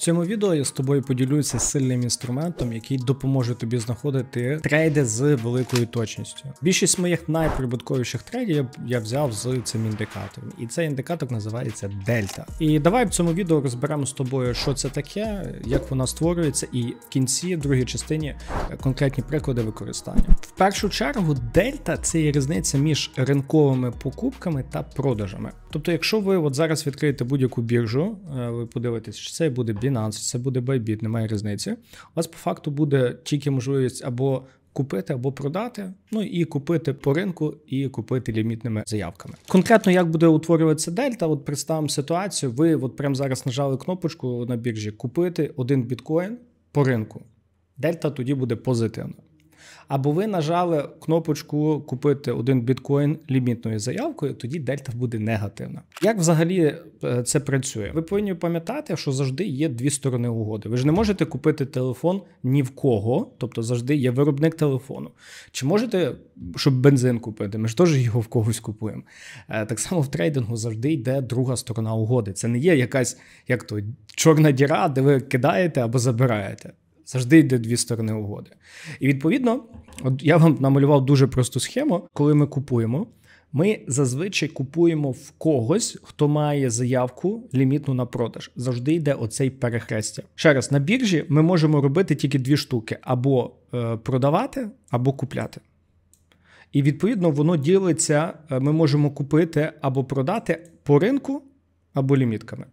В цьому відео я з тобою поділюся сильним інструментом, який допоможе тобі знаходити трейди з великою точністю. Більшість моїх найприбутковіших трейдів я взяв з цим індикатором, і цей індикатор називається Дельта. І давай в цьому відео розберемо з тобою, що це таке, як вона створюється, і в кінці другій частині е, конкретні приклади використання. В першу чергу, дельта це є різниця між ринковими покупками та продажами. Тобто, якщо ви от зараз відкриєте будь-яку біржу, е, ви подивитесь, що це буде Binance, це буде Bybit, немає різниці. У вас по факту буде тільки можливість або купити, або продати, ну і купити по ринку, і купити лімітними заявками. Конкретно як буде утворюватися дельта? От представимо ситуацію. Ви от прямо зараз нажали кнопочку на біржі купити один біткоін по ринку. Дельта тоді буде позитивна. Або ви нажали кнопочку купити один біткоін лімітною заявкою, тоді дельта буде негативна. Як взагалі е, це працює? Ви повинні пам'ятати, що завжди є дві сторони угоди. Ви ж не можете купити телефон ні в кого, тобто завжди є виробник телефону. Чи можете, щоб бензин купити? Ми ж теж його в когось купуємо. Е, так само в трейдингу завжди йде друга сторона угоди. Це не є якась як то чорна діра, де ви кидаєте або забираєте. Завжди йде дві сторони угоди. І відповідно, от я вам намалював дуже просту схему, коли ми купуємо. Ми зазвичай купуємо в когось, хто має заявку лімітну на продаж. Завжди йде оцей перехрестя. Ще раз на біржі ми можемо робити тільки дві штуки: або е, продавати, або купляти. І відповідно воно ділиться: е, ми можемо купити або продати по ринку, або лімітками.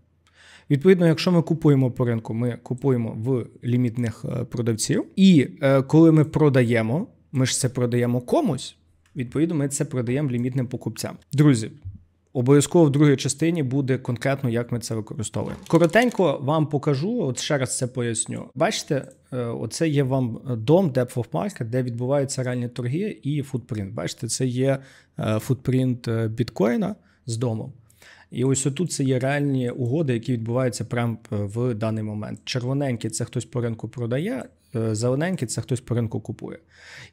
Відповідно, якщо ми купуємо по ринку, ми купуємо в лімітних е, продавців. І е, коли ми продаємо, ми ж це продаємо комусь. Відповідно, ми це продаємо лімітним покупцям. Друзі, обов'язково в другій частині буде конкретно, як ми це використовуємо. Коротенько вам покажу, от ще раз це поясню. Бачите, е, оце є вам дом, Depth of Market, де відбуваються реальні торги і футпринт. Бачите, це є футпринт біткоїна з домом. І ось тут це є реальні угоди, які відбуваються прямо е, в даний момент. Червоненькі це хтось по ринку продає, е, зелененькі це хтось по ринку купує.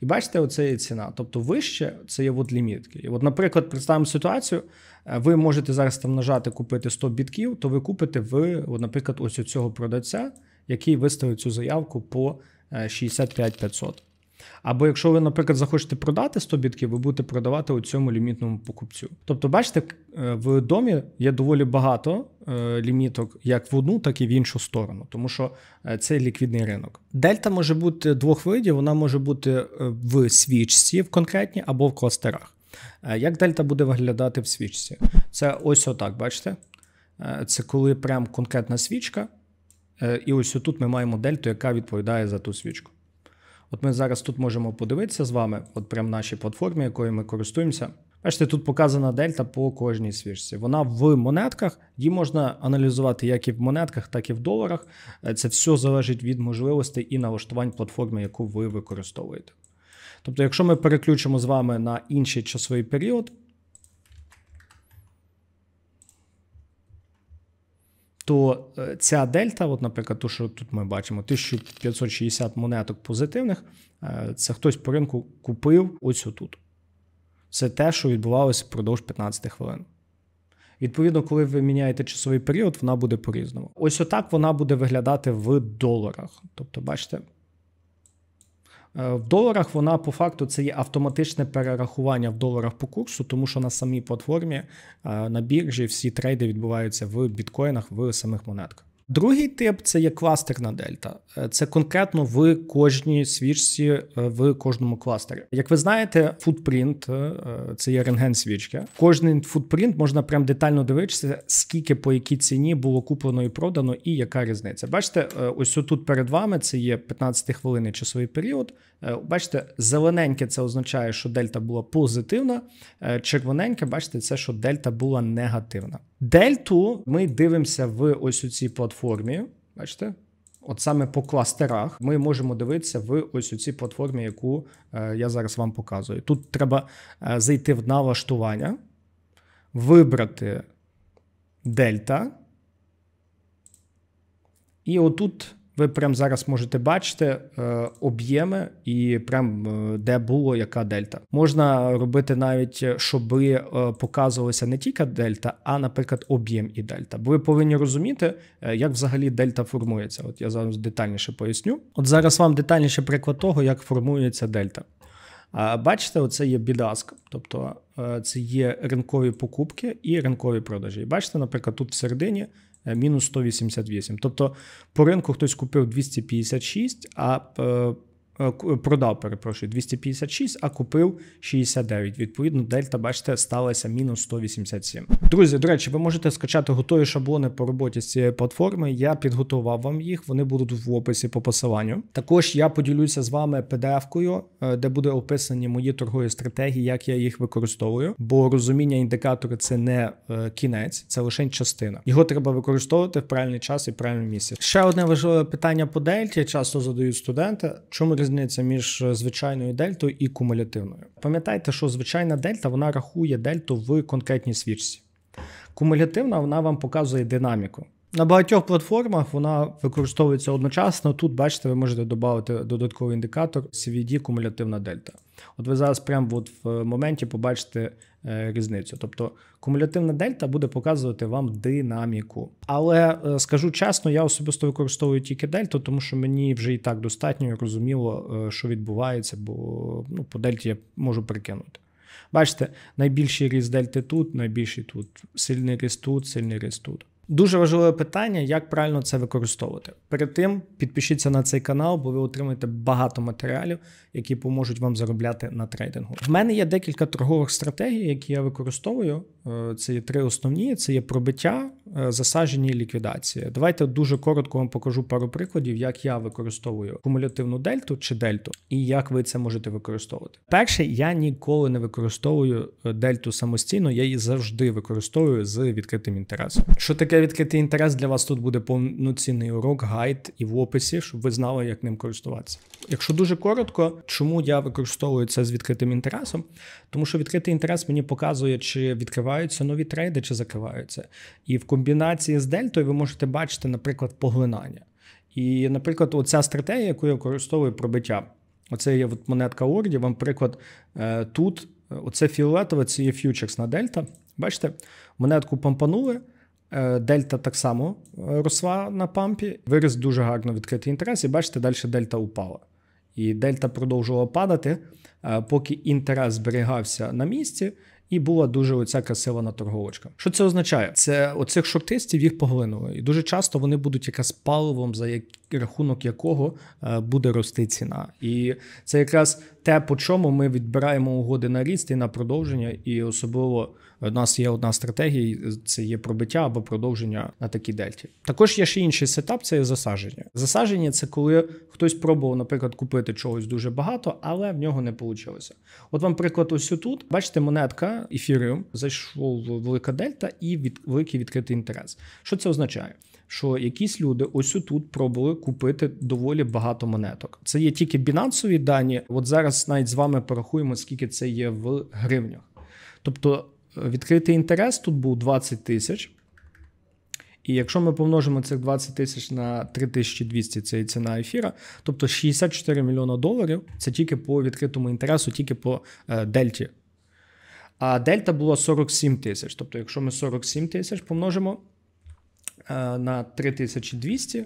І бачите, оце є ціна. Тобто вище це є от лімітки. І от, наприклад, представимо ситуацію: е, ви можете зараз там нажати купити 100 бітків, то ви купите в, от, наприклад, ось цього продавця, який виставив цю заявку по 65 500. Або якщо ви, наприклад, захочете продати 100 бітків, ви будете продавати у цьому лімітному покупцю. Тобто, бачите, е, в домі є доволі багато е, ліміток як в одну, так і в іншу сторону, тому що е, це ліквідний ринок. Дельта може бути двох видів, вона може бути в свічці, в конкретній, або в кластерах. Як дельта буде виглядати в свічці? Це ось отак, бачите? Це коли прям конкретна свічка. І ось тут ми маємо дельту, яка відповідає за ту свічку. От ми зараз тут можемо подивитися з вами, от прям нашій платформі, якою ми користуємося. Бачите, тут показана дельта по кожній свіжці. Вона в монетках, її можна аналізувати як і в монетках, так і в доларах. Е, це все залежить від можливостей і налаштувань платформи, яку ви використовуєте. Тобто, якщо ми переключимо з вами на інший часовий період, то е, ця дельта, от, наприклад, то, що тут ми бачимо, 1560 монеток позитивних, е, це хтось по ринку купив ось отут. Це те, що відбувалося впродовж 15 хвилин. Відповідно, коли ви міняєте часовий період, вона буде по-різному. Ось отак вона буде виглядати в доларах. Тобто, бачите, Е, в доларах вона по факту це є автоматичне перерахування в доларах по курсу, тому що на самій платформі е, на біржі всі трейди відбуваються в біткоїнах в самих монетках. Другий тип це є кластерна дельта. Е, це конкретно в кожній свічці, е, в кожному кластері. Як ви знаєте, футпринт е, це є рентген свічки. Кожний футпринт можна прям детально дивитися, скільки по якій ціні було куплено і продано, і яка різниця. Бачите, ось тут перед вами це є 15 хвилин часовий період. Бачите, зелененьке це означає, що дельта була позитивна. Червоненьке, бачите, це що дельта була негативна. Дельту ми дивимося в ось у цій платформі платформі, бачите, от саме по кластерах, ми можемо дивитися в ось у цій платформі, яку е, я зараз вам показую. Тут треба е, зайти в налаштування, вибрати дельта. І отут ви прямо зараз можете бачити е, об'єми і прям е, де було яка дельта. Можна робити навіть, щоб е, е показувалася не тільки дельта, а, наприклад, об'єм і дельта. Бо ви повинні розуміти, е, як взагалі дельта формується. От я зараз детальніше поясню. От зараз вам детальніше приклад того, як формується дельта. Бачите, оце є бідаска, тобто е, це є ринкові покупки і ринкові продажі. І бачите, наприклад, тут в середині Е, мінус 188. Тобто по ринку хтось купив 256, а е, Е, продав, перепрошую, 256, а купив 69. Відповідно, дельта, бачите, сталася мінус 187. Друзі, до речі, ви можете скачати готові шаблони по роботі з цієї платформи. Я підготував вам їх, вони будуть в описі по посиланню. Також я поділюся з вами PDF-кою, е, де буде описані мої торгові стратегії, як я їх використовую. Бо розуміння індикатора це не е, кінець, це лише частина. Його треба використовувати в правильний час і правильному місці. Ще одне важливе питання по дельті. Часто задають студенти, чому різниця між е, звичайною дельтою і кумулятивною. Пам'ятайте, що звичайна дельта вона рахує дельту в конкретній свічці. Кумулятивна вона вам показує динаміку. На багатьох платформах вона використовується одночасно. Тут, бачите, ви можете додати додатковий індикатор CVD кумулятивна дельта. От ви зараз прямо от в моменті побачите Е, різницю. Тобто кумулятивна дельта буде показувати вам динаміку. Але е, скажу чесно, я особисто використовую тільки дельту, тому що мені вже і так достатньо і розуміло, е, що відбувається, бо ну, по дельті я можу прикинути. Бачите, найбільший ріст дельти тут, найбільший тут, сильний ріст тут, сильний ріст тут. Дуже важливе питання, як правильно це використовувати. Перед тим підпишіться на цей канал, бо ви отримаєте багато матеріалів, які поможуть вам заробляти на трейдингу. В мене є декілька торгових стратегій, які я використовую. Е, це є три основні: це є пробиття, Е, засаджені і ліквідації. Давайте дуже коротко вам покажу пару прикладів, як я використовую кумулятивну дельту чи дельту, і як ви це можете використовувати. Перше, я ніколи не використовую е, дельту самостійно, я її завжди використовую з відкритим інтересом. Що таке відкритий інтерес? Для вас тут буде повноцінний урок, гайд і в описі, щоб ви знали, як ним користуватися. Якщо дуже коротко, чому я використовую це з відкритим інтересом? Тому що відкритий інтерес мені показує, чи відкриваються нові трейди, чи закриваються. І в комбінації з дельтою ви можете бачити, наприклад, поглинання. І, наприклад, оця стратегія, яку я використовую пробиття, оце є от монетка Орді. Вам приклад е, тут, е, оце фіолетове, це є на дельта. Бачите, монетку помпанули. Е, дельта так само росла на пампі, виріс дуже гарно відкритий інтерес, і бачите, далі дельта упала. І дельта продовжувала падати, поки інтерес зберігався на місці, і була дуже оця красива торговочка. Що це означає? Це оцих шортистів їх поглинули, і дуже часто вони будуть якраз паливом, за як... рахунок якого е, буде рости ціна, і це якраз те, по чому ми відбираємо угоди на ріст і на продовження, і особливо е, у нас є одна стратегія: це є пробиття або продовження на такій дельті. Також є ще інший сетап, це є засадження. Засадження це коли хтось пробував, наприклад, купити чогось дуже багато, але в нього не вийшло. От вам приклад, ось тут бачите, монетка ефіріум зайшов велика дельта і від великий відкритий інтерес. Що це означає? що якісь люди ось тут пробували купити доволі багато монеток. Це є тільки бінансові дані. От зараз навіть з вами порахуємо, скільки це є в гривнях. Тобто е, відкритий інтерес тут був 20 тисяч. І якщо ми помножимо цих 20 тисяч на 3200, це і ціна ефіра, тобто 64 мільйона доларів це тільки по відкритому інтересу, тільки по е, дельті. А дельта була 47 тисяч. Тобто, якщо ми 47 тисяч помножимо Е, на 3200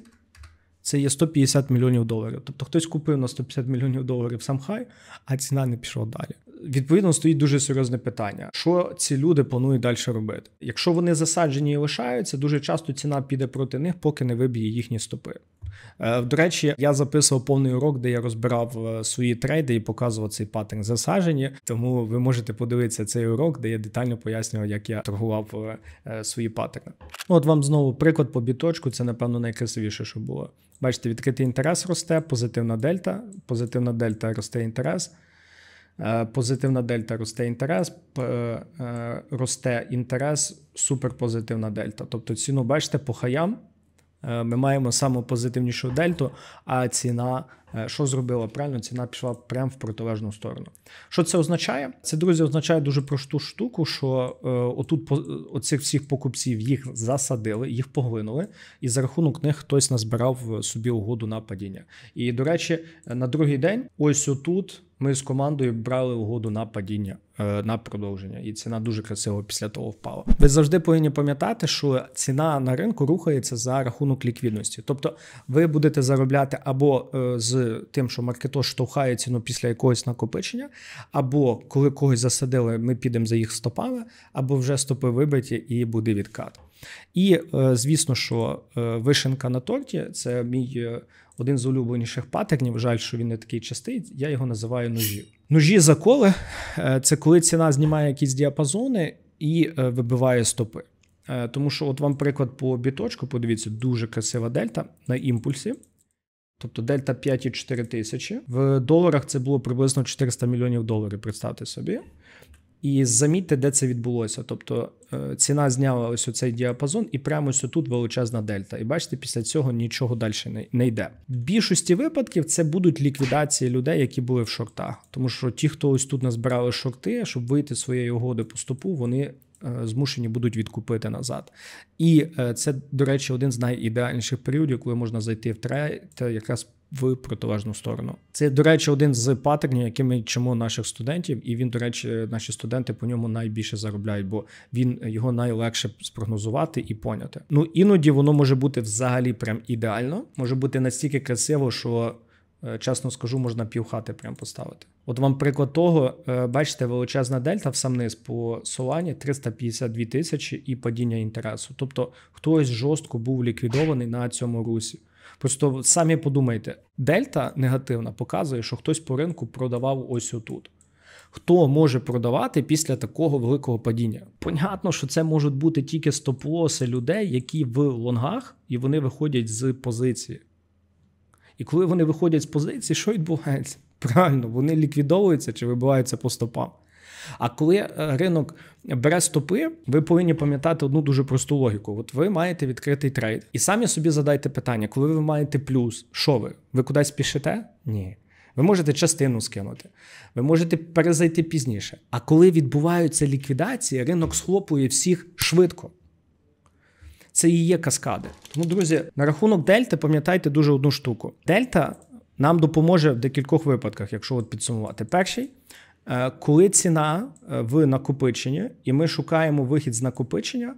це є 150 мільйонів доларів. Тобто хтось купив на 150 мільйонів доларів сам хай, а ціна не пішла далі відповідно стоїть дуже серйозне питання, що ці люди планують далі робити. Якщо вони засаджені і лишаються, дуже часто ціна піде проти них, поки не виб'є їхні стопи. Е, до речі, я записував повний урок, де я розбирав е, свої трейди і показував цей паттерн засаджені. Тому ви можете подивитися цей урок, де я детально пояснював, як я торгував е, свої паттерни. Ну, от вам знову приклад по біточку. Це напевно найкрасивіше, що було. Бачите, відкритий інтерес росте, позитивна дельта, позитивна дельта росте інтерес. Е, позитивна дельта росте інтерес, е, е, росте інтерес, суперпозитивна дельта. Тобто ціну бачите по хаям. Ми маємо саму позитивнішу дельту, а ціна Е, що зробила правильно, ціна пішла прямо в протилежну сторону. Що це означає? Це друзі, означає дуже просту штуку, що е, отут оцих всіх покупців їх засадили, їх поглинули, і за рахунок них хтось назбирав е, собі угоду на падіння. І до речі, е, на другий день, ось отут. Ми з командою брали угоду на падіння на продовження, і ціна дуже красиво після того впала. Ви завжди повинні пам'ятати, що ціна на ринку рухається за рахунок ліквідності. Тобто, ви будете заробляти або з з тим, що маркетош штовхає ціну після якогось накопичення, або коли когось засадили, ми підемо за їх стопами, або вже стопи вибиті і буде відкат. І е, звісно, що е, вишенка на торті це мій е, один з улюбленіших патернів. Жаль, що він не такий частий. Я його називаю ножі. Ножі заколи це коли ціна знімає якісь діапазони і вибиває стопи. Тому що, от вам приклад по біточку, подивіться, дуже красива дельта на імпульсі. Тобто дельта 5 і 4 тисячі. В доларах це було приблизно 400 мільйонів доларів, представте собі. І замітьте, де це відбулося. Тобто е, ціна зняла ось цей діапазон, і прямо ось тут величезна дельта. І бачите, після цього нічого далі не йде. В більшості випадків це будуть ліквідації людей, які були в шортах. Тому що ті, хто ось тут назбирали шорти, щоб вийти з своєї угоди по стопу, вони Е, змушені будуть відкупити назад. І е, це, до речі, один з найідеальніших періодів, коли можна зайти в трейд якраз в протилежну сторону. Це, до речі, один з паттернів, якими ми чимо наших студентів, і він, до речі, наші студенти по ньому найбільше заробляють, бо він е, його найлегше спрогнозувати і поняти. Ну іноді воно може бути взагалі прям ідеально, може бути настільки красиво, що. Е, чесно скажу, можна півхати прям поставити. От вам приклад того, е, бачите, величезна дельта в самниз по Солані 352 тисячі і падіння інтересу. Тобто хтось жорстко був ліквідований на цьому русі. Просто самі подумайте, дельта негативна показує, що хтось по ринку продавав ось отут. Хто може продавати після такого великого падіння? Понятно, що це можуть бути тільки стоп-лоси людей, які в лонгах і вони виходять з позиції. І коли вони виходять з позиції, що відбувається? Правильно, вони ліквідовуються чи вибиваються по стопам. А коли е, ринок бере стопи, ви повинні пам'ятати одну дуже просту логіку. От ви маєте відкритий трейд. І самі собі задайте питання, коли ви маєте плюс, що ви? Ви кудись пішите? Ні. Ви можете частину скинути, ви можете перезайти пізніше. А коли відбуваються ліквідації, ринок схлопує всіх швидко це і є каскади. Тому, друзі, на рахунок дельти, пам'ятайте дуже одну штуку. Дельта нам допоможе в декількох випадках, якщо от підсумувати. Перший, е, коли ціна е, в накопиченні, і ми шукаємо вихід з накопичення.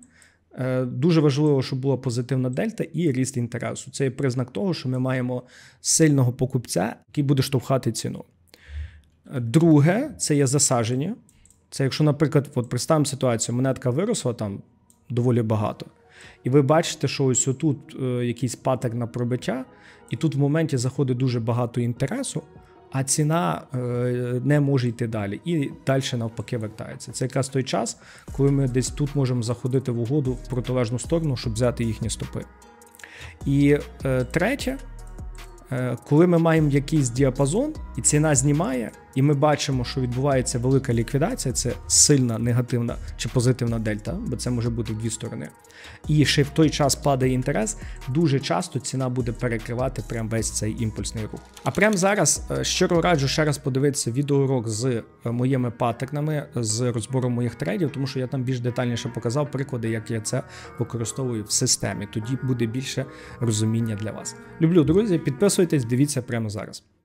Е, дуже важливо, щоб була позитивна дельта і ріст інтересу. Це є признак того, що ми маємо сильного покупця, який буде штовхати ціну. Друге, це є засаження. Це якщо, наприклад, от представимо ситуацію, монетка виросла там доволі багато. І ви бачите, що ось отут е, якийсь паттерн на пробиття, і тут в моменті заходить дуже багато інтересу, а ціна е, не може йти далі. І далі навпаки вертається. Це якраз той час, коли ми десь тут можемо заходити в угоду в протилежну сторону, щоб взяти їхні стопи. І е, третє, коли ми маємо якийсь діапазон, і ціна знімає і ми бачимо, що відбувається велика ліквідація, це сильна негативна чи позитивна дельта, бо це може бути в дві сторони. І ще в той час падає інтерес, дуже часто ціна буде перекривати прям весь цей імпульсний рух. А прямо зараз е, щиро раджу ще раз подивитися відеоурок з е, моїми паттернами, з розбором моїх трейдів, тому що я там більш детальніше показав приклади, як я це використовую в системі. Тоді буде більше розуміння для вас. Люблю, друзі, підписуйтесь, дивіться прямо зараз.